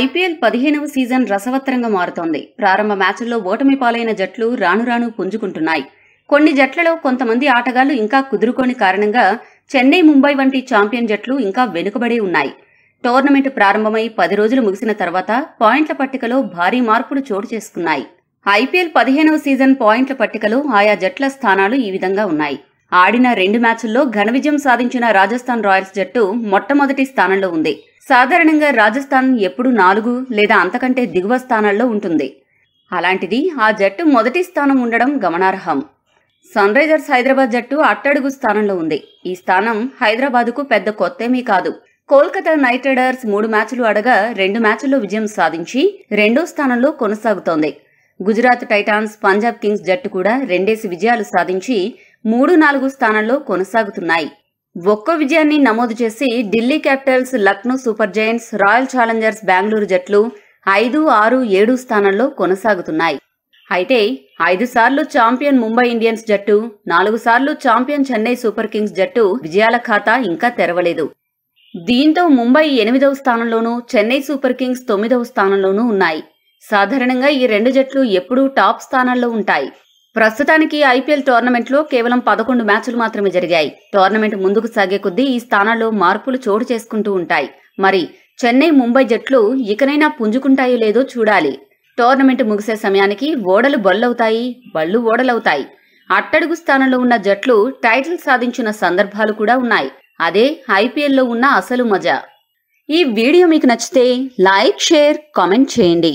IPL పదిహేనవ season రసవత్తరంగా మారుతోంది ప్రారంభ మ్యాచ్ల్లో ఓటమి పాలైన జట్లు రాను రాను పుంజుకుంటున్నాయి కొన్ని జట్లలో కొంతమంది ఆటగాళ్లు ఇంకా కుదురుకోని కారణంగా చెన్నై ముంబై వంటి ఛాంపియన్ జట్లు ఇంకా వెనుకబడే ఉన్నాయి టోర్నమెంట్ ప్రారంభమై పది రోజులు ముగిసిన తర్వాత పాయింట్ల పట్టికలో భారీ మార్పులు చోటు చేసుకున్నాయి ఐపీఎల్ పదిహేనవ సీజన్ పాయింట్ల పట్టికలో ఆయా జట్ల స్థానాలు ఈ విధంగా ఉన్నాయి ఆడిన రెండు మ్యాచుల్లో ఘన విజయం సాధించిన రాజస్థాన్ రాయల్స్ జట్టు మొట్టమొదటి స్థానంలో ఉంది సాధారణంగా రాజస్థాన్ ఎప్పుడూ నాలుగు లేదా అంతకంటే దిగువ స్థానాల్లో ఉంటుంది అలాంటిది ఆ జట్టు మొదటి స్థానం ఉండడం గమనార్హం సన్ రైజర్స్ హైదరాబాద్ జట్టు అట్టడుగు స్థానంలో ఉంది ఈ స్థానం హైదరాబాద్కు పెద్ద కొత్తేమీ కాదు కోల్కతా నైట్ రైడర్స్ మూడు మ్యాచ్లు అడగా రెండు మ్యాచ్ల్లో విజయం సాధించి రెండో స్థానంలో కొనసాగుతోంది గుజరాత్ టైటాన్స్ పంజాబ్ కింగ్స్ జట్టు కూడా రెండేసి విజయాలు సాధించి మూడు నాలుగు స్థానంలో కొనసాగుతున్నాయి ఒక్కో విజయాన్ని నమోదు చేసి Delhi capitals Lucknow super giants royal challengers Bengaluru జట్లు ఐదు ఆరు ఏడు స్థానంలో కొనసాగుతున్నాయి అయితే ఐదు సార్లు ఛాంపియన్ ముంబై ఇండియన్స్ జట్టు నాలుగు సార్లు ఛాంపియన్ చెన్నై సూపర్ కింగ్స్ జట్టు విజయాల ఖాతా ఇంకా తెరవలేదు దీంతో ముంబై ఎనిమిదవ స్థానంలోనూ చెన్నై సూపర్ కింగ్స్ తొమ్మిదవ స్థానంలోనూ ఉన్నాయి సాధారణంగా ఈ రెండు జట్లు ఎప్పుడూ టాప్ స్థానాల్లో ఉంటాయి ప్రస్తుతానికి ఐపీఎల్ టోర్నమెంట్లో కేవలం పదకొండు మ్యాచ్లు మాత్రమే జరిగాయి టోర్నమెంట్ ముందుకు సాగే కొద్దీ ఈ స్థానాల్లో మార్పులు చోటు చేసుకుంటూ ఉంటాయి మరి చెన్నై ముంబై జట్లు ఇకనైనా పుంజుకుంటాయో లేదో చూడాలి టోర్నమెంట్ ముగిసే సమయానికి ఓడలు బళ్ళవుతాయి బళ్ళు ఓడలవుతాయి అట్టడుగు స్థానంలో ఉన్న జట్లు టైటిల్ సాధించిన సందర్భాలు కూడా ఉన్నాయి అదే ఐపీఎల్లో ఉన్న అసలు మజా ఈ వీడియో మీకు నచ్చితే లైక్ షేర్ కామెంట్ చేయండి